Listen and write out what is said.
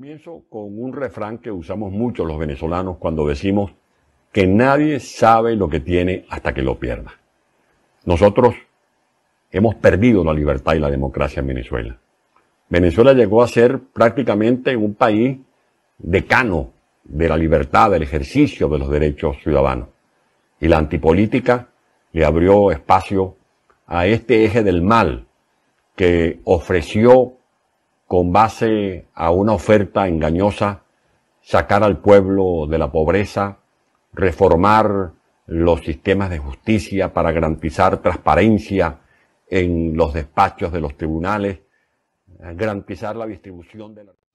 Comienzo con un refrán que usamos mucho los venezolanos cuando decimos que nadie sabe lo que tiene hasta que lo pierda. Nosotros hemos perdido la libertad y la democracia en Venezuela. Venezuela llegó a ser prácticamente un país decano de la libertad, del ejercicio de los derechos ciudadanos. Y la antipolítica le abrió espacio a este eje del mal que ofreció con base a una oferta engañosa, sacar al pueblo de la pobreza, reformar los sistemas de justicia para garantizar transparencia en los despachos de los tribunales, garantizar la distribución de la...